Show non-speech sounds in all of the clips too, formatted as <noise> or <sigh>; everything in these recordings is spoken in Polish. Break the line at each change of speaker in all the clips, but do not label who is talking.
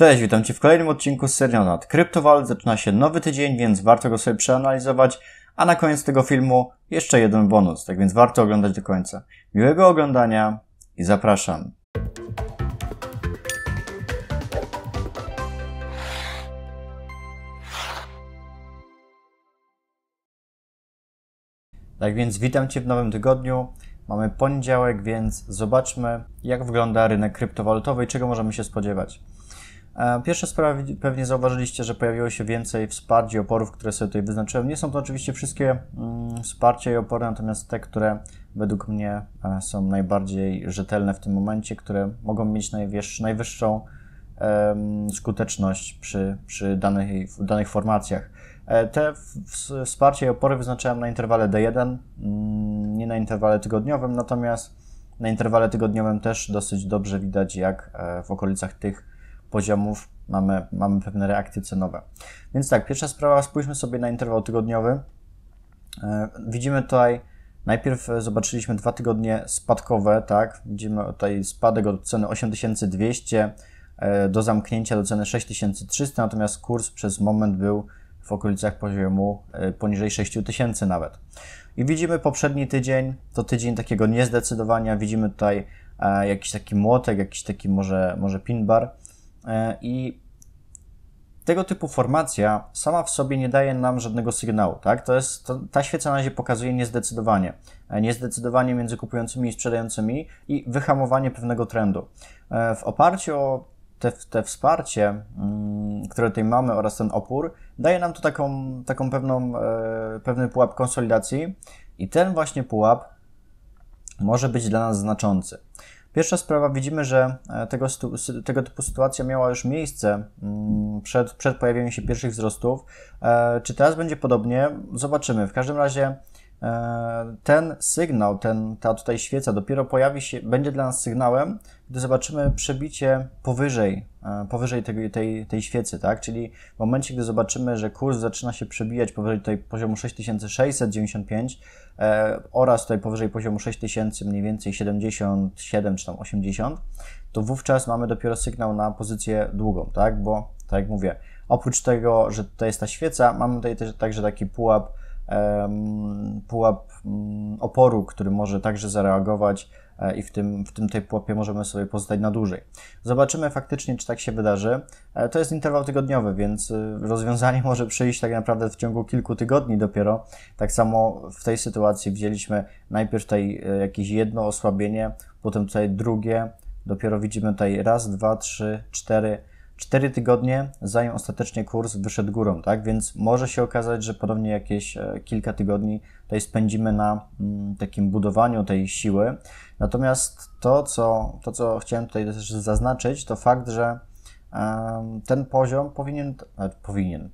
Cześć, witam Cię w kolejnym odcinku z serią nad kryptowalut. Zaczyna się nowy tydzień, więc warto go sobie przeanalizować. A na koniec tego filmu jeszcze jeden bonus, tak więc warto oglądać do końca. Miłego oglądania i zapraszam. Tak więc witam Cię w nowym tygodniu. Mamy poniedziałek, więc zobaczmy, jak wygląda rynek kryptowalutowy i czego możemy się spodziewać. E, Pierwsza sprawa, pewnie zauważyliście, że pojawiło się więcej wsparć i oporów, które sobie tutaj wyznaczyłem. Nie są to oczywiście wszystkie mm, wsparcia i opory, natomiast te, które według mnie e, są najbardziej rzetelne w tym momencie, które mogą mieć najwyższą skuteczność przy, przy danych, danych formacjach. E, te wsparcie i opory wyznaczałem na interwale D1, mm, nie na interwale tygodniowym, natomiast na interwale tygodniowym też dosyć dobrze widać, jak w okolicach tych poziomów mamy, mamy pewne reakcje cenowe. Więc tak, pierwsza sprawa, spójrzmy sobie na interwał tygodniowy. E, widzimy tutaj, najpierw zobaczyliśmy dwa tygodnie spadkowe, tak? Widzimy tutaj spadek od ceny 8200 e, do zamknięcia do ceny 6300, natomiast kurs przez moment był w okolicach poziomu e, poniżej 6000 nawet. I widzimy poprzedni tydzień, to tydzień takiego niezdecydowania, widzimy tutaj jakiś taki młotek, jakiś taki może, może pin bar. E, I tego typu formacja sama w sobie nie daje nam żadnego sygnału, tak? To jest, to, ta świeca na razie pokazuje niezdecydowanie. E, niezdecydowanie między kupującymi i sprzedającymi i wyhamowanie pewnego trendu. E, w oparciu o te, te wsparcie, mm, które tutaj mamy oraz ten opór, daje nam to taką, taką pewną, pewny pułap konsolidacji i ten właśnie pułap może być dla nas znaczący. Pierwsza sprawa, widzimy, że e, tego, tego typu sytuacja miała już miejsce mm, przed, przed pojawieniem się pierwszych wzrostów. E, czy teraz będzie podobnie? Zobaczymy. W każdym razie E, ten sygnał, ten, ta tutaj świeca dopiero pojawi się, będzie dla nas sygnałem, gdy zobaczymy przebicie powyżej, e, powyżej tej, tej, tej świecy, tak? Czyli w momencie, gdy zobaczymy, że kurs zaczyna się przebijać powyżej tutaj poziomu 6695 e, oraz tutaj powyżej poziomu 6000 mniej więcej 77 czy tam 80, to wówczas mamy dopiero sygnał na pozycję długą, tak? Bo tak jak mówię, oprócz tego, że tutaj jest ta świeca, mamy tutaj też także taki pułap pułap mm, oporu, który może także zareagować e, i w tym, w tym tej pułapie możemy sobie pozostać na dłużej. Zobaczymy faktycznie, czy tak się wydarzy. E, to jest interwał tygodniowy, więc y, rozwiązanie <laughs> może przyjść tak naprawdę w ciągu kilku tygodni dopiero. Tak samo w tej sytuacji widzieliśmy najpierw tutaj e, jakieś jedno osłabienie, potem tutaj drugie, dopiero widzimy tutaj raz, dwa, trzy, cztery, 4 tygodnie, zanim ostatecznie kurs wyszedł górą, tak? Więc może się okazać, że podobnie jakieś e, kilka tygodni tutaj spędzimy na mm, takim budowaniu tej siły. Natomiast to, co, to, co chciałem tutaj też zaznaczyć, to fakt, że ten poziom powinien, e, powinien. <laughs>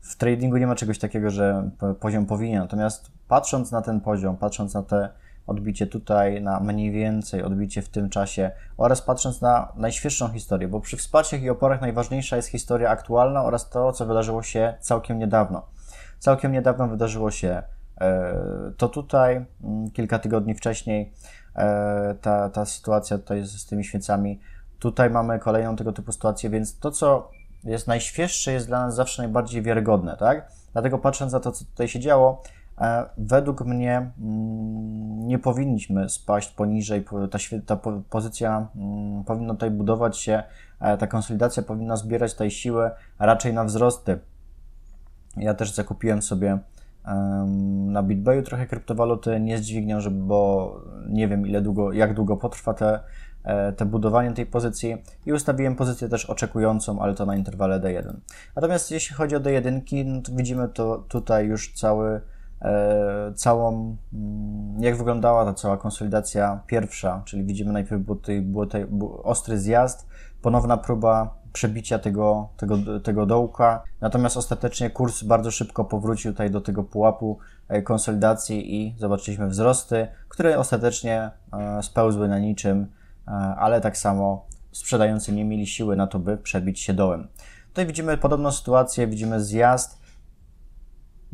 W tradingu nie ma czegoś takiego, że poziom powinien. Natomiast patrząc na ten poziom, patrząc na te odbicie tutaj na mniej więcej odbicie w tym czasie oraz patrząc na najświeższą historię, bo przy wsparciach i oporach najważniejsza jest historia aktualna oraz to, co wydarzyło się całkiem niedawno. Całkiem niedawno wydarzyło się e, to tutaj, mm, kilka tygodni wcześniej, e, ta, ta sytuacja tutaj z tymi świecami. Tutaj mamy kolejną tego typu sytuację, więc to, co jest najświeższe, jest dla nas zawsze najbardziej wiarygodne, tak? Dlatego patrząc na to, co tutaj się działo, E, według mnie mm, nie powinniśmy spaść poniżej, ta, ta pozycja mm, powinna tutaj budować się, e, ta konsolidacja powinna zbierać tutaj siły raczej na wzrosty. Ja też zakupiłem sobie na BitBayu trochę kryptowaluty, nie zdźwignię, bo nie wiem ile długo, jak długo potrwa te, e, te budowanie tej pozycji i ustawiłem pozycję też oczekującą, ale to na interwale D1. Natomiast jeśli chodzi o D1, no to widzimy to tutaj już cały E, całą, mm, jak wyglądała ta cała konsolidacja pierwsza, czyli widzimy najpierw był, tutaj, był, tutaj, ostry zjazd, ponowna próba przebicia tego, tego, tego dołka, natomiast ostatecznie kurs bardzo szybko powrócił tutaj do tego pułapu e, konsolidacji i zobaczyliśmy wzrosty, które ostatecznie e, spełzły na niczym, ale tak samo sprzedający nie mieli siły na to, by przebić się dołem. Tutaj widzimy podobną sytuację, widzimy zjazd,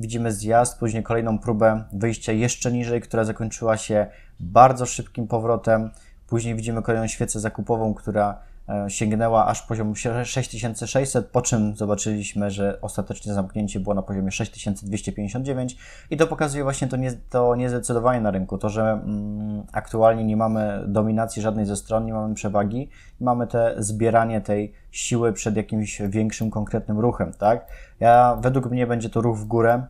widzimy zjazd, później kolejną próbę wyjścia jeszcze niżej, która zakończyła się bardzo szybkim powrotem. Później widzimy kolejną świecę zakupową, która E, sięgnęła aż poziomu 6600, po czym zobaczyliśmy, że ostatecznie zamknięcie było na poziomie 6259 i to pokazuje właśnie to, nie, to niezdecydowanie na rynku, to, że mm, aktualnie nie mamy dominacji żadnej ze stron, nie mamy przewagi, mamy te zbieranie tej siły przed jakimś większym, konkretnym ruchem, tak? Ja, według mnie będzie to ruch w górę,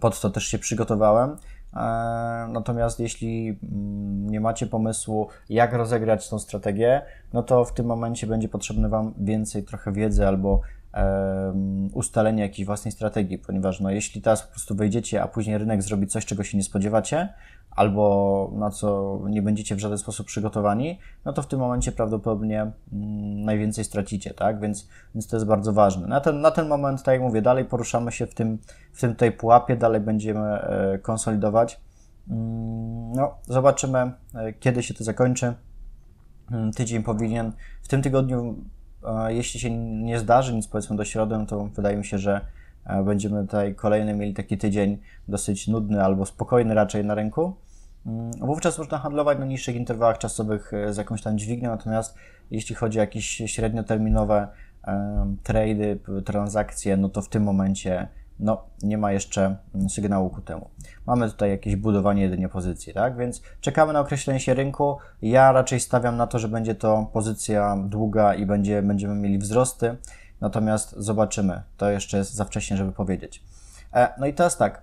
pod to też się przygotowałem E, natomiast jeśli mm, nie macie pomysłu, jak rozegrać tą strategię, no to w tym momencie będzie potrzebne Wam więcej trochę wiedzy albo ustalenie jakiejś własnej strategii, ponieważ no, jeśli teraz po prostu wejdziecie, a później rynek zrobi coś, czego się nie spodziewacie, albo na co nie będziecie w żaden sposób przygotowani, no to w tym momencie prawdopodobnie mm, najwięcej stracicie, tak? Więc, więc to jest bardzo ważne. Na ten, na ten moment, tak jak mówię, dalej poruszamy się w tym, w tym tutaj pułapie, dalej będziemy e, konsolidować. Mm, no, zobaczymy, e, kiedy się to zakończy mm, tydzień powinien, w tym tygodniu jeśli się nie zdarzy nic powiedzmy do środy, no to wydaje mi się, że e, będziemy tutaj kolejny mieli taki tydzień dosyć nudny albo spokojny raczej na rynku. Mm, wówczas można handlować na niższych interwałach czasowych e, z jakąś tam dźwignią, natomiast jeśli chodzi o jakieś średnioterminowe e, trady, transakcje, no to w tym momencie no nie ma jeszcze mm, sygnału ku temu. Mamy tutaj jakieś budowanie jedynie pozycji, tak? Więc czekamy na określenie się rynku. Ja raczej stawiam na to, że będzie to pozycja długa i będzie, będziemy mieli wzrosty, natomiast zobaczymy. To jeszcze jest za wcześnie, żeby powiedzieć. E, no i teraz tak.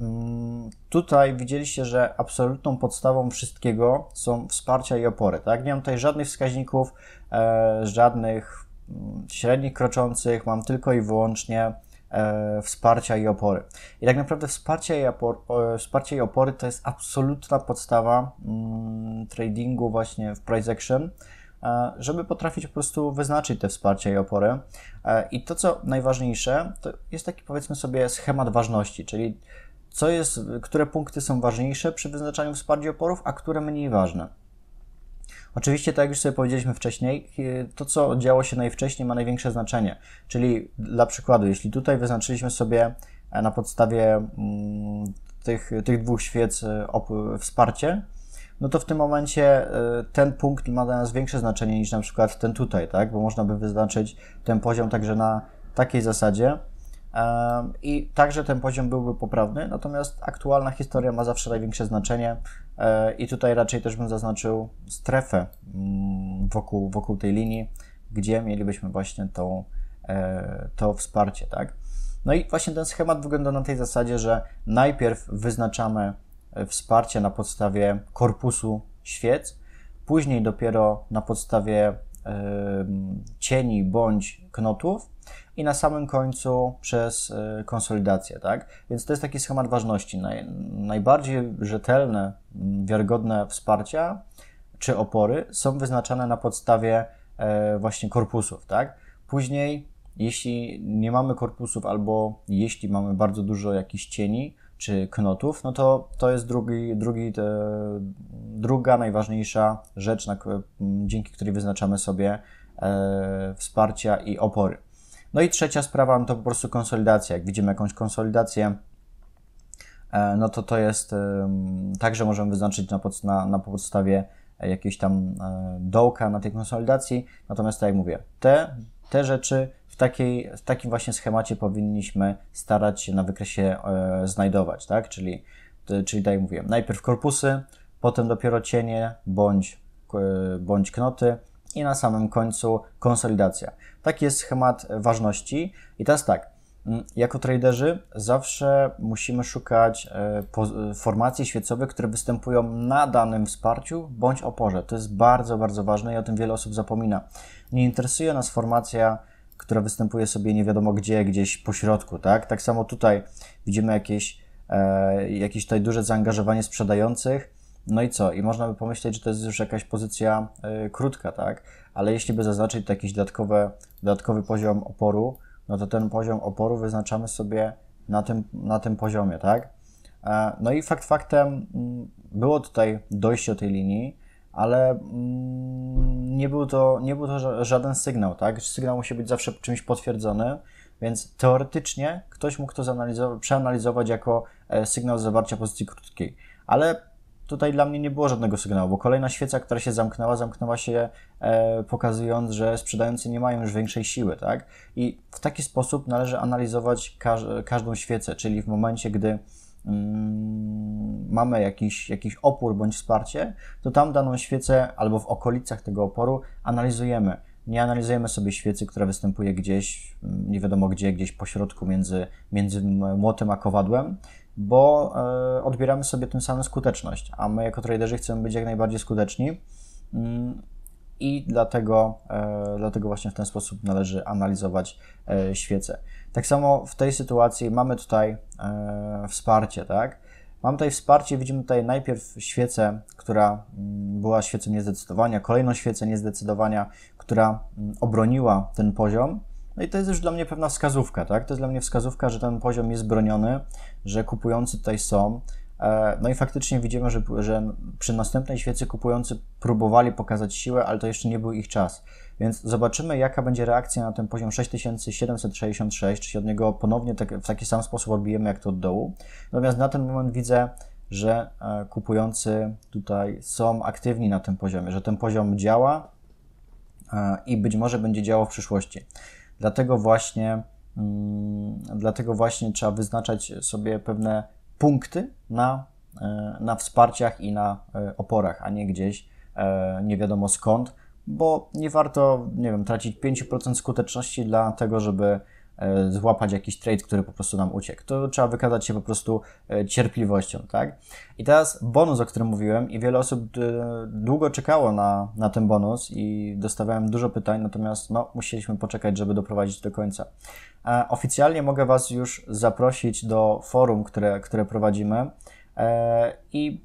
Mm, tutaj widzieliście, że absolutną podstawą wszystkiego są wsparcia i opory, tak? Nie mam tutaj żadnych wskaźników, e, żadnych mm, średnich kroczących, mam tylko i wyłącznie E, wsparcia i opory. I tak naprawdę wsparcie i, opor, wsparcie i opory to jest absolutna podstawa mm, tradingu właśnie w price action, e, żeby potrafić po prostu wyznaczyć te wsparcia i opory. E, I to, co najważniejsze, to jest taki powiedzmy sobie schemat ważności, czyli co jest, które punkty są ważniejsze przy wyznaczaniu wsparcia oporów, a które mniej ważne. Oczywiście, tak jak już sobie powiedzieliśmy wcześniej, y, to co działo się najwcześniej ma największe znaczenie. Czyli dla przykładu, jeśli tutaj wyznaczyliśmy sobie e, na podstawie mm, tych, tych dwóch świec e, wsparcie, no to w tym momencie e, ten punkt ma dla nas większe znaczenie niż na przykład ten tutaj, tak? Bo można by wyznaczyć ten poziom także na takiej zasadzie, i także ten poziom byłby poprawny, natomiast aktualna historia ma zawsze największe znaczenie e, i tutaj raczej też bym zaznaczył strefę mm, wokół, wokół tej linii, gdzie mielibyśmy właśnie tą, e, to wsparcie, tak? No i właśnie ten schemat wygląda na tej zasadzie, że najpierw wyznaczamy e, wsparcie na podstawie korpusu świec, później dopiero na podstawie cieni bądź knotów i na samym końcu przez e, konsolidację, tak? Więc to jest taki schemat ważności. najbardziej rzetelne, mm, wiarygodne wsparcia czy opory są wyznaczane na podstawie e, właśnie korpusów, tak? Później, jeśli nie mamy korpusów albo jeśli mamy bardzo dużo jakichś cieni, czy knotów, no to to jest drugi, drugi, druga najważniejsza rzecz, na, dzięki której wyznaczamy sobie e, wsparcia i opory. No i trzecia sprawa no to po prostu konsolidacja. Jak widzimy jakąś konsolidację, e, no to to jest e, także możemy wyznaczyć na, pod, na, na podstawie jakiegoś tam e, dołka na tej konsolidacji. Natomiast tak jak mówię, te, te rzeczy takiej, w takim właśnie schemacie powinniśmy starać się na wykresie e, znajdować, tak? Czyli, czyli tak jak mówiłem, najpierw korpusy, potem dopiero cienie bądź, e, bądź knoty i na samym końcu konsolidacja. Taki jest schemat ważności i teraz tak, jako traderzy zawsze musimy szukać e, e, formacji świecowych, które występują na danym wsparciu bądź oporze. To jest bardzo, bardzo ważne i o tym wiele osób zapomina. Nie interesuje nas formacja która występuje sobie nie wiadomo gdzie, gdzieś po środku, tak? Tak samo tutaj widzimy jakieś, e, jakieś tutaj duże zaangażowanie sprzedających, no i co? I można by pomyśleć, że to jest już jakaś pozycja e, krótka, tak? Ale jeśli by zaznaczyć to jakiś dodatkowy, dodatkowy poziom oporu, no to ten poziom oporu wyznaczamy sobie na tym, na tym poziomie, tak? E, no i fakt faktem mm, było tutaj dojście do tej linii, ale mm, nie był to, nie był to żaden sygnał, tak? Sygnał musi być zawsze czymś potwierdzony, więc teoretycznie ktoś mógł to przeanalizować jako e, sygnał zawarcia pozycji krótkiej. Ale tutaj dla mnie nie było żadnego sygnału, bo kolejna świeca, która się zamknęła, zamknęła się e, pokazując, że sprzedający nie mają już większej siły, tak? I w taki sposób należy analizować każdą świecę, czyli w momencie, gdy Mm, mamy jakiś, jakiś opór bądź wsparcie, to tam daną świecę albo w okolicach tego oporu analizujemy. Nie analizujemy sobie świecy, która występuje gdzieś, mm, nie wiadomo gdzie, gdzieś pośrodku między, między młotem a kowadłem, bo y, odbieramy sobie tym samym skuteczność, a my jako traderzy chcemy być jak najbardziej skuteczni. Mm, i dlatego, e, dlatego właśnie w ten sposób należy analizować e, świece. Tak samo w tej sytuacji mamy tutaj e, wsparcie, tak? Mamy tutaj wsparcie, widzimy tutaj najpierw świecę, która mm, była świecą niezdecydowania, kolejną świecę niezdecydowania, która mm, obroniła ten poziom. No i to jest już dla mnie pewna wskazówka, tak? To jest dla mnie wskazówka, że ten poziom jest broniony, że kupujący tutaj są, E, no i faktycznie widzimy, że, że przy następnej świecy kupujący próbowali pokazać siłę, ale to jeszcze nie był ich czas. Więc zobaczymy, jaka będzie reakcja na ten poziom 6766, się od niego ponownie tak, w taki sam sposób odbijemy jak to od dołu. Natomiast na ten moment widzę, że e, kupujący tutaj są aktywni na tym poziomie, że ten poziom działa e, i być może będzie działał w przyszłości. Dlatego właśnie, mm, dlatego właśnie trzeba wyznaczać sobie pewne punkty na, e, na wsparciach i na e, oporach, a nie gdzieś e, nie wiadomo skąd, bo nie warto, nie wiem, tracić 5% skuteczności dla tego, żeby E, złapać jakiś trade, który po prostu nam uciekł. To trzeba wykazać się po prostu e, cierpliwością, tak? I teraz bonus, o którym mówiłem i wiele osób długo czekało na, na ten bonus i dostawałem dużo pytań, natomiast no, musieliśmy poczekać, żeby doprowadzić do końca. E, oficjalnie mogę Was już zaprosić do forum, które, które prowadzimy i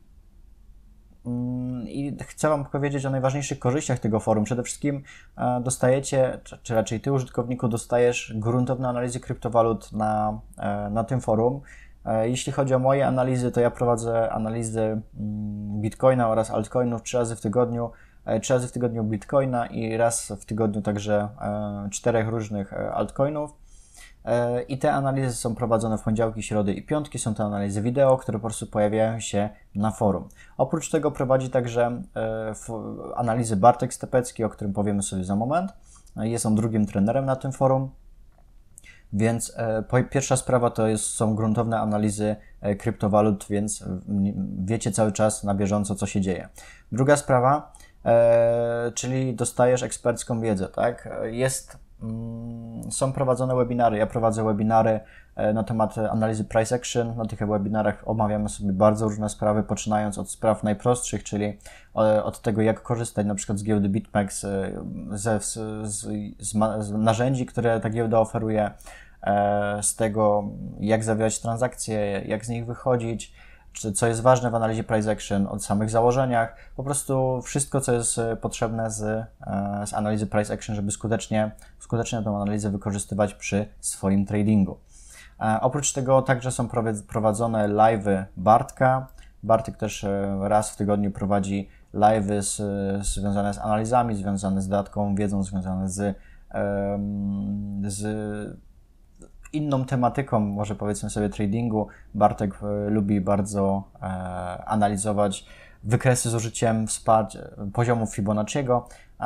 Mm, I chcę Wam powiedzieć o najważniejszych korzyściach tego forum. Przede wszystkim e, dostajecie, czy raczej Ty, użytkowniku, dostajesz gruntowne analizy kryptowalut na, e, na tym forum. E, jeśli chodzi o moje analizy, to ja prowadzę analizy mm, bitcoina oraz altcoinów trzy razy w tygodniu. Trzy razy w tygodniu bitcoina i raz w tygodniu także czterech różnych altcoinów. E, I te analizy są prowadzone w poniedziałki, środy i piątki. Są to analizy wideo, które po prostu pojawiają się na forum. Oprócz tego prowadzi także e, analizy Bartek Stepecki, o którym powiemy sobie za moment. E, jest on drugim trenerem na tym forum. Więc pierwsza sprawa to jest, są gruntowne analizy kryptowalut, więc wiecie cały czas na bieżąco, co się dzieje. Druga sprawa, czyli dostajesz ekspercką wiedzę, tak? Jest są prowadzone webinary. Ja prowadzę webinary e, na temat analizy price action. Na tych webinarach omawiamy sobie bardzo różne sprawy, poczynając od spraw najprostszych, czyli e, od tego, jak korzystać na przykład z giełdy BitMEX, e, ze, z, z, z narzędzi, które ta giełda oferuje, z tego, jak zawierać transakcje, jak z nich wychodzić, co jest ważne w analizie price action od samych założeniach, po prostu wszystko, co jest e, potrzebne z, e, z analizy price action, żeby skutecznie, skutecznie tę analizę wykorzystywać przy swoim tradingu. E, oprócz tego także są prowadzone live'y Bartka. Bartek też raz w tygodniu prowadzi live'y z, związane z analizami, związane z dodatkową wiedzą, związane z, z inną tematyką, może powiedzmy sobie tradingu. Bartek e, lubi bardzo e, analizować wykresy z użyciem wsparcia, poziomów Fibonacciego, e,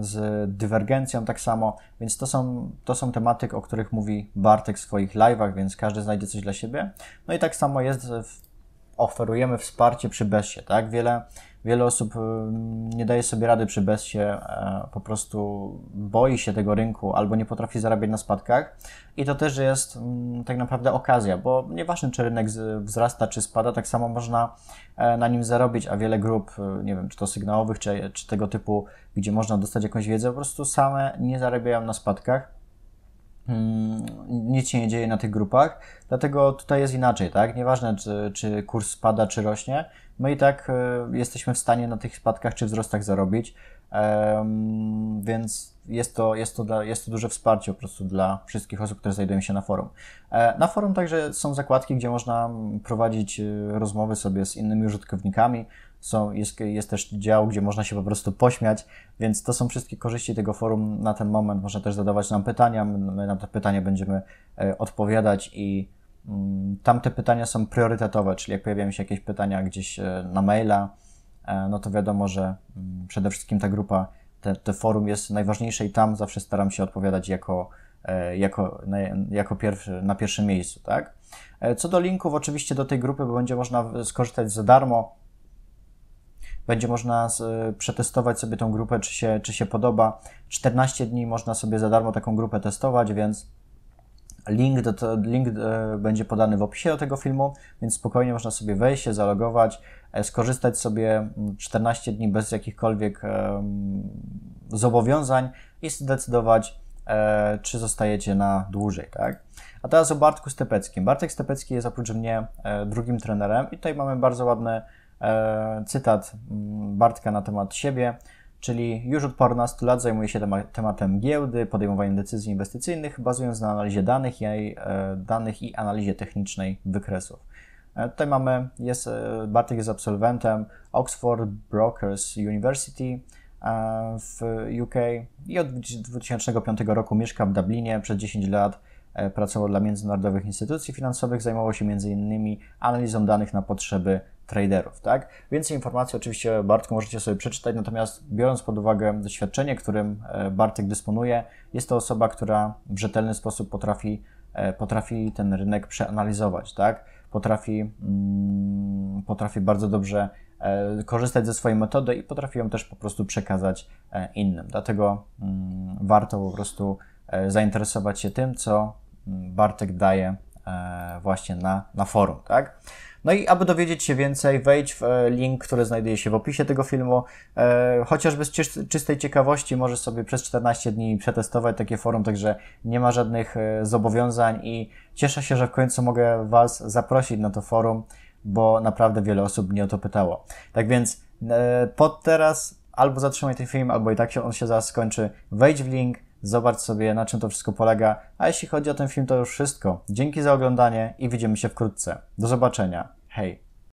z dywergencją tak samo, więc to są, to są tematy, o których mówi Bartek w swoich live'ach, więc każdy znajdzie coś dla siebie. No i tak samo jest, w, oferujemy wsparcie przy BESie, tak? Wiele wiele osób y, nie daje sobie rady przy bezsie, e, po prostu boi się tego rynku albo nie potrafi zarabiać na spadkach. I to też jest mm, tak naprawdę okazja, bo nieważne czy rynek wzrasta czy spada, tak samo można e, na nim zarobić, a wiele grup, y, nie wiem, czy to sygnałowych, czy, czy tego typu, gdzie można dostać jakąś wiedzę, po prostu same nie zarabiają na spadkach Hmm, nic się nie dzieje na tych grupach, dlatego tutaj jest inaczej, tak? Nieważne, czy, czy kurs spada, czy rośnie, my i tak e, jesteśmy w stanie na tych spadkach czy wzrostach zarobić, więc jest to, jest, to dla, jest to duże wsparcie po prostu dla wszystkich osób, które znajdują się na forum. E, na forum także są zakładki, gdzie można prowadzić e, rozmowy sobie z innymi użytkownikami, są, jest, jest też dział, gdzie można się po prostu pośmiać, więc to są wszystkie korzyści tego forum na ten moment. Można też zadawać nam pytania, my na te pytania będziemy e, odpowiadać i mm, tamte pytania są priorytetowe, czyli jak pojawiają się jakieś pytania gdzieś e, na maila, e, no to wiadomo, że mm, przede wszystkim ta grupa, te, te forum jest najważniejsze i tam zawsze staram się odpowiadać jako, jako, na, jako pierwszy, na pierwszym miejscu, tak? Co do linków, oczywiście do tej grupy, bo będzie można skorzystać za darmo, będzie można z, e, przetestować sobie tą grupę, czy się, czy się podoba. 14 dni można sobie za darmo taką grupę testować, więc link, do, link e, będzie podany w opisie do tego filmu, więc spokojnie można sobie wejść, się zalogować, e, skorzystać sobie 14 mm, dni bez jakichkolwiek zobowiązań i zdecydować, czy zostajecie na dłużej, tak? A teraz o Bartku Stepeckim. Bartek Stepecki jest oprócz mnie drugim trenerem i tutaj mamy bardzo ładne E, cytat mm, Bartka na temat siebie, czyli już od paru lat zajmuję się tematem giełdy, podejmowaniem decyzji inwestycyjnych, bazując na analizie danych i, e, danych i analizie technicznej wykresów. E, tutaj mamy, jest, Bartek jest absolwentem Oxford Brokers University w UK i od 2005 roku mieszka w Dublinie. Przez 10 lat pracował dla międzynarodowych instytucji finansowych, zajmował się m.in. analizą danych na potrzeby traderów, tak? Więcej informacji oczywiście, Bartku, możecie sobie przeczytać, natomiast biorąc pod uwagę doświadczenie, którym e, Bartek dysponuje, jest to osoba, która w rzetelny sposób potrafi, e, potrafi ten rynek przeanalizować, tak? Potrafi, mm, potrafi bardzo dobrze e, korzystać ze swojej metody i potrafi ją też po prostu przekazać innym. Dlatego mm, warto po prostu zainteresować się tym, co mm, Bartek daje E, właśnie na, na forum, tak? No i aby dowiedzieć się więcej, wejdź w e, link, który znajduje się w opisie tego filmu. E, Chociażby z czystej ciekawości możesz sobie przez 14 dni przetestować takie forum, także nie ma żadnych zobowiązań i cieszę się, że w końcu mogę Was zaprosić na to forum, bo naprawdę wiele osób mnie o to pytało. Tak więc pod teraz albo zatrzymaj ten film, albo i tak się on się zaraz skończy. Wejdź w link, Zobacz sobie, na czym to wszystko polega. A jeśli chodzi o ten film, to już wszystko. Dzięki za oglądanie i widzimy się wkrótce. Do zobaczenia. Hej!